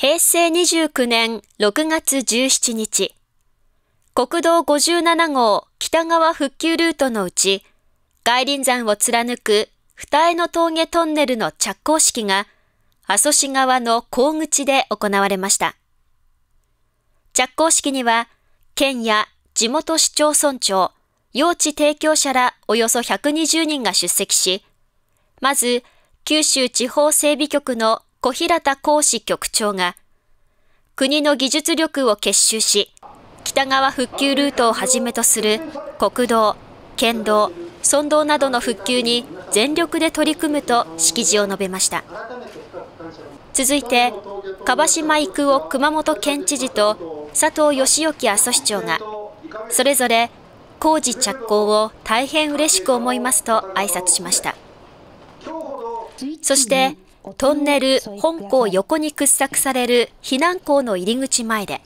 平成29年6月17日、国道57号北側復旧ルートのうち、外輪山を貫く二重の峠トンネルの着工式が、阿蘇市側の甲口で行われました。着工式には、県や地元市町村長、用地提供者らおよそ120人が出席し、まず、九州地方整備局の小平田講師局長が、国の技術力を結集し、北側復旧ルートをはじめとする国道、県道、村道などの復旧に全力で取り組むと式辞を述べました。続いて、樺島育夫熊本県知事と佐藤義之阿蘇市長が、それぞれ工事着工を大変嬉しく思いますと挨拶しました。そして、トンネル本校横に掘削される避難校の入り口前で、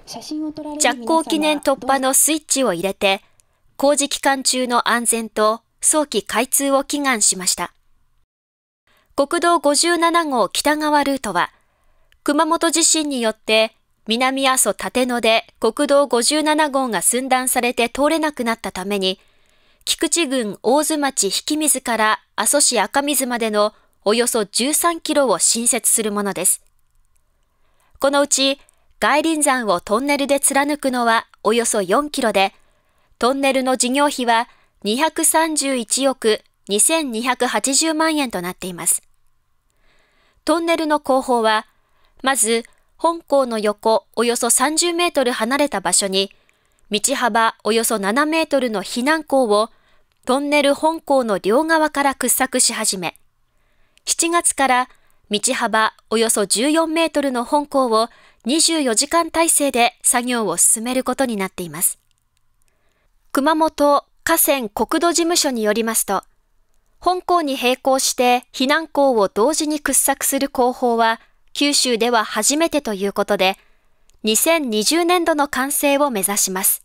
着工記念突破のスイッチを入れて、工事期間中の安全と早期開通を祈願しました。国道57号北側ルートは、熊本地震によって南阿蘇立野で国道57号が寸断されて通れなくなったために、菊池郡大津町引水から阿蘇市赤水までのおよそ13キロを新設するものです。このうち、外輪山をトンネルで貫くのはおよそ4キロで、トンネルの事業費は231億2280万円となっています。トンネルの工法は、まず、本校の横およそ30メートル離れた場所に、道幅およそ7メートルの避難校をトンネル本校の両側から掘削し始め、7月から道幅およそ14メートルの本校を24時間体制で作業を進めることになっています。熊本河川国土事務所によりますと、本校に並行して避難校を同時に掘削する工法は九州では初めてということで、2020年度の完成を目指します。